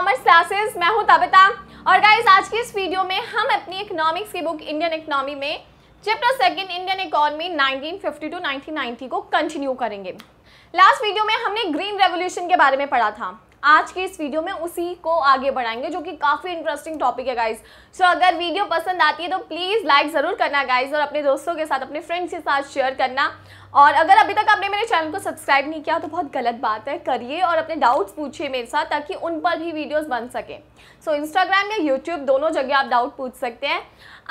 commerce classes मैं हूं तबिता और गाइस आज की इस वीडियो में हम अपनी इकोनॉमिक्स की बुक इंडियन इकोनॉमी में chapter second Indian economy 1950 to 1990 को कंटिन्यू करेंगे लास्ट वीडियो में हमने ग्रीन रेवोल्यूशन के बारे में पढ़ा था आज के इस वीडियो में उसी को आगे बढ़ाएंगे जो कि काफ़ी इंटरेस्टिंग टॉपिक है गाइज सो so, अगर वीडियो पसंद आती है तो प्लीज़ लाइक ज़रूर करना गाइज और अपने दोस्तों के साथ अपने फ्रेंड्स के साथ शेयर करना और अगर अभी तक आपने मेरे चैनल को सब्सक्राइब नहीं किया तो बहुत गलत बात है करिए और अपने डाउट्स पूछिए मेरे साथ ताकि उन पर भी वीडियोस बन सकें सो so, इंस्टाग्राम या यूट्यूब दोनों जगह आप डाउट पूछ सकते हैं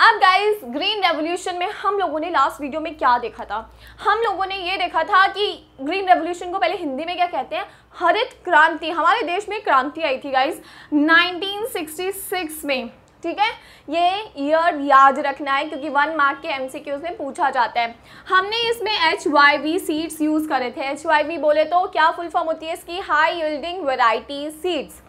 अब गाइस ग्रीन रेवोल्यूशन में हम लोगों ने लास्ट वीडियो में क्या देखा था हम लोगों ने ये देखा था कि ग्रीन रेवोल्यूशन को पहले हिंदी में क्या कहते हैं हरित क्रांति हमारे देश में क्रांति आई थी गाइस 1966 में ठीक है ये ईयर याद रखना है क्योंकि वन मार्क के एमसीक्यूज में पूछा जाता है हमने इसमें H Y V seeds use करे थे एच वाई वी बोले तो क्या फुल फॉर्म होती है इसकी हाई यील्डिंग वराइटी सीड्स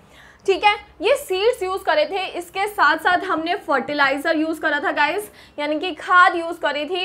ठीक है ये सीड्स यूज़ करे थे इसके साथ साथ हमने फर्टिलाइज़र यूज़ करा था गाइस यानी कि खाद यूज़ करी थी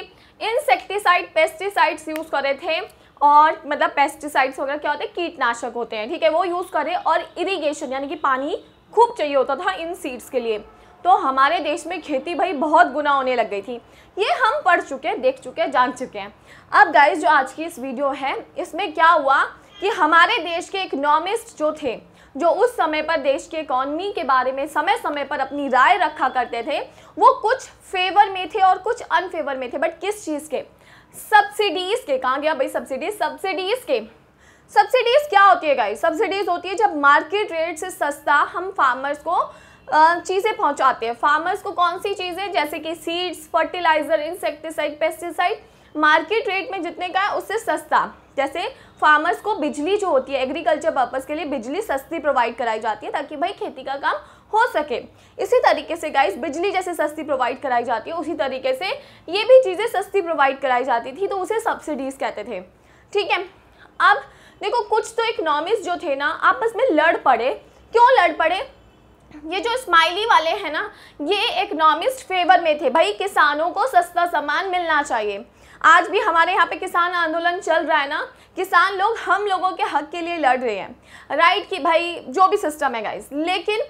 इंसेक्टिसाइड पेस्टिसाइड्स यूज़ करे थे और मतलब पेस्टिसाइड्स वगैरह क्या होते हैं कीटनाशक होते हैं ठीक है वो यूज़ करें और इरिगेशन यानी कि पानी खूब चाहिए होता था इन सीड्स के लिए तो हमारे देश में खेती भाई बहुत गुना होने लग गई थी ये हम पढ़ चुके हैं देख चुके हैं जान चुके हैं अब गाइज जो आज की इस वीडियो है इसमें क्या हुआ कि हमारे देश के इकोनॉमिस्ट जो थे जो उस समय पर देश की इकॉनमी के बारे में समय समय पर अपनी राय रखा करते थे वो कुछ फेवर में थे और कुछ अनफेवर में थे बट किस चीज़ के सब्सिडीज़ के कहाँ गया भाई सब्सिडीज सब्सिडीज़ के सब्सिडीज़ क्या होती है गाई सब्सिडीज़ होती है जब मार्केट रेट से सस्ता हम फार्मर्स को चीज़ें पहुंचाते हैं फार्मर्स को कौन सी चीज़ें जैसे कि seeds fertiliser insecticide pesticide market rate में जितने का है उससे सस्ता जैसे फार्मर्स को बिजली जो होती है एग्रीकल्चर पर्पज़ के लिए बिजली सस्ती प्रोवाइड कराई जाती है ताकि भाई खेती का काम हो सके इसी तरीके से गाइस बिजली जैसे सस्ती प्रोवाइड कराई जाती है उसी तरीके से ये भी चीज़ें सस्ती प्रोवाइड कराई जाती थी तो उसे सब्सिडीज़ कहते थे ठीक है अब देखो कुछ तो इकोनॉमिक्स जो थे ना आपस में लड़ पड़े क्यों लड़ पड़े ये जो स्माइली वाले हैं ना ये इकोनॉमिस्ट फेवर में थे भाई किसानों को सस्ता सामान मिलना चाहिए आज भी हमारे यहाँ पे किसान आंदोलन चल रहा है ना किसान लोग हम लोगों के हक के लिए लड़ रहे हैं राइट कि भाई जो भी सिस्टम है गाइस लेकिन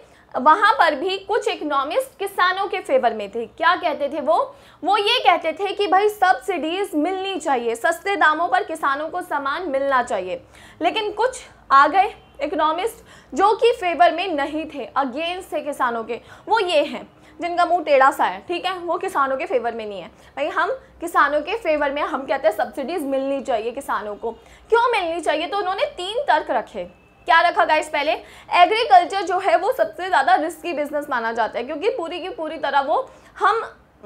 वहाँ पर भी कुछ इकोनॉमिस्ट किसानों के फेवर में थे क्या कहते थे वो वो ये कहते थे कि भाई सब्सिडीज मिलनी चाहिए सस्ते दामों पर किसानों को सामान मिलना चाहिए लेकिन कुछ आ गए इकोनॉमिस्ट जो कि फेवर में नहीं थे अगेंस्ट थे किसानों के वो ये हैं जिनका मुंह टेढ़ा सा है ठीक है वो किसानों के फेवर में नहीं है भाई हम किसानों के फेवर में हम कहते हैं सब्सिडीज़ मिलनी चाहिए किसानों को क्यों मिलनी चाहिए तो उन्होंने तीन तर्क रखे क्या रखा गया पहले एग्रीकल्चर जो है वो सबसे ज़्यादा रिस्की बिजनेस माना जाता है क्योंकि पूरी की पूरी तरह वो हम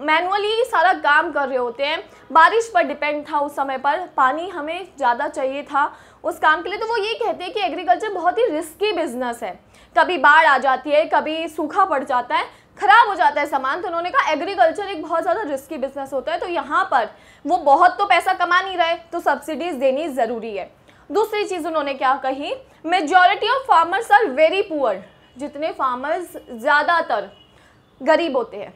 मैनुअली सारा काम कर रहे होते हैं बारिश पर डिपेंड था उस समय पर पानी हमें ज़्यादा चाहिए था उस काम के लिए तो वो ये कहते हैं कि एग्रीकल्चर बहुत ही रिस्की बिजनेस है कभी बाढ़ आ जाती है कभी सूखा पड़ जाता है खराब हो जाता है सामान तो उन्होंने कहा एग्रीकल्चर एक बहुत ज़्यादा रिस्की बिजनेस होता है तो यहाँ पर वो बहुत तो पैसा कमा नहीं रहे तो सब्सिडीज देनी ज़रूरी है दूसरी चीज़ उन्होंने क्या कही majority of farmers are very poor जितने फार्मर्स ज़्यादातर गरीब होते हैं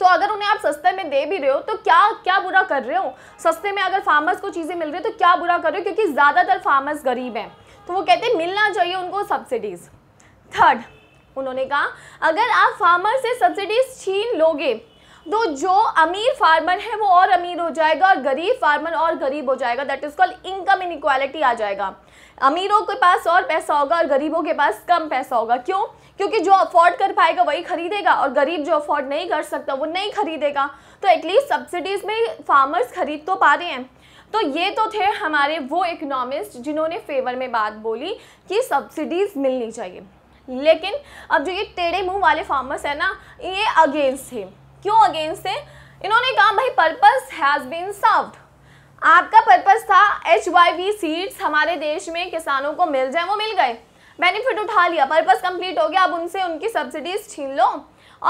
तो अगर उन्हें आप सस्ते में दे भी रहे हो तो क्या क्या बुरा कर रहे हो सस्ते में अगर फार्मर्स को चीज़ें मिल रही है तो क्या बुरा कर रहे हो क्योंकि ज़्यादातर फार्मर्स गरीब हैं तो वो कहते हैं मिलना चाहिए उनको सब्सिडीज़ थर्ड उन्होंने कहा अगर आप फार्मर से सब्सिडीज छीन लोगे तो जो अमीर फार्मर है वो और अमीर हो जाएगा और गरीब फार्मर और गरीब हो जाएगा that is called income inequality आ जाएगा अमीरों के पास और पैसा होगा और गरीबों के पास कम पैसा होगा क्यों क्योंकि जो अफोर्ड कर पाएगा वही खरीदेगा और गरीब जो अफोर्ड नहीं कर सकता वो नहीं खरीदेगा तो एटलीस्ट सब्सिडीज़ में फार्मर्स खरीद तो पा रहे हैं तो ये तो थे हमारे वो इकोनॉमिस्ट जिन्होंने फेवर में बात बोली कि सब्सिडीज़ मिलनी चाहिए लेकिन अब जो ये टेढ़े मुंह वाले फार्मर्स हैं ना ये अगेंस्ट थे क्यों अगेंस्ट थे इन्होंने कहा भाई पर्पस हैज़ बीन सर्व्ड आपका पर्पस था एच वाई वी सीड्स हमारे देश में किसानों को मिल जाए वो मिल गए बेनिफिट उठा लिया पर्पस कंप्लीट हो गया अब उनसे उनकी सब्सिडीज छीन लो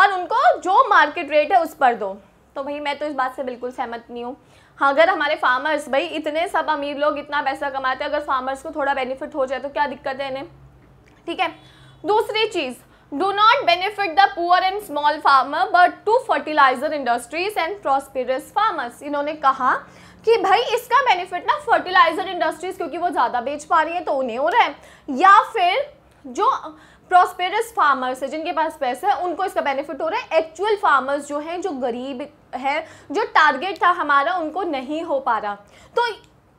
और उनको जो मार्केट रेट है उस पर दो तो भाई मैं तो इस बात से बिल्कुल सहमत नहीं हूँ हाँ अगर हमारे फार्मर्स भाई इतने सब अमीर लोग इतना पैसा कमाते हैं अगर फार्मर्स को थोड़ा बेनिफिट हो जाए तो क्या दिक्कत है इन्हें ठीक है दूसरी चीज़ do not benefit the poor and small farmer but to fertilizer industries and prosperous farmers इन्होंने कहा कि भाई इसका बेनिफिट ना फर्टिलाइजर इंडस्ट्रीज क्योंकि वो ज़्यादा बेच पा रही हैं तो उन्हें हो रहा है या फिर जो प्रॉस्पेरस फार्मर्स है जिनके पास पैसा है उनको इसका बेनिफिट हो रहा है एक्चुअल फार्मर्स जो हैं जो गरीब है जो टारगेट था हमारा उनको नहीं हो पा रहा तो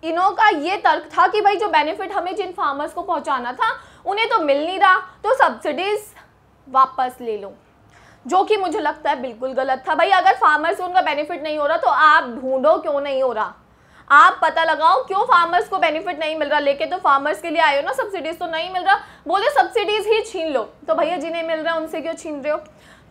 इनों का ये तर्क था कि भाई जो बेनिफिट हमें जिन फार्मर्स को पहुंचाना था उन्हें तो मिल नहीं रहा तो सब्सिडीज वापस ले लो जो कि मुझे लगता है बिल्कुल गलत था भाई अगर फार्मर्स को उनका बेनिफिट नहीं हो रहा तो आप ढूंढो क्यों नहीं हो रहा आप पता लगाओ क्यों फार्मर्स को बेनिफिट नहीं मिल रहा लेके तो फार्मर्स के लिए आए हो ना सब्सिडीज तो नहीं मिल रहा बोले सब्सिडीज ही छीन लो तो भैया जिन्हें मिल रहा है उनसे क्यों छीन रहे हो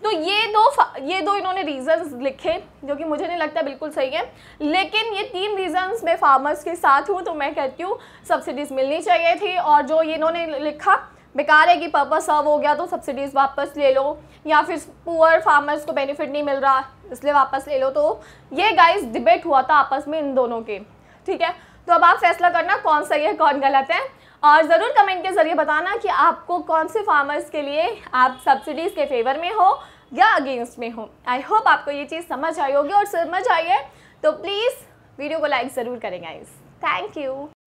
तो ये दो ये दो इन्होंने रीजंस लिखे जो कि मुझे नहीं लगता बिल्कुल सही है लेकिन ये तीन रीजंस मैं फार्मर्स के साथ हूँ तो मैं कहती हूँ सब्सिडीज़ मिलनी चाहिए थी और जो ये इन्होंने लिखा बेकार है कि पर्पज़ सर्व हो गया तो सब्सिडीज़ वापस ले लो या फिर पुअर फार्मर्स को बेनिफिट नहीं मिल रहा इसलिए वापस ले लो तो ये गाइस डिबेट हुआ था आपस में इन दोनों के ठीक है तो अब आप फैसला करना कौन सही है कौन गलत है और ज़रूर कमेंट के ज़रिए बताना कि आपको कौन से फार्मर्स के लिए आप सब्सिडीज़ के फेवर में हो या अगेंस्ट में हो आई होप आपको ये चीज़ समझ आई होगी और समझ आई है तो प्लीज़ वीडियो को लाइक ज़रूर करेंगे इस थैंक यू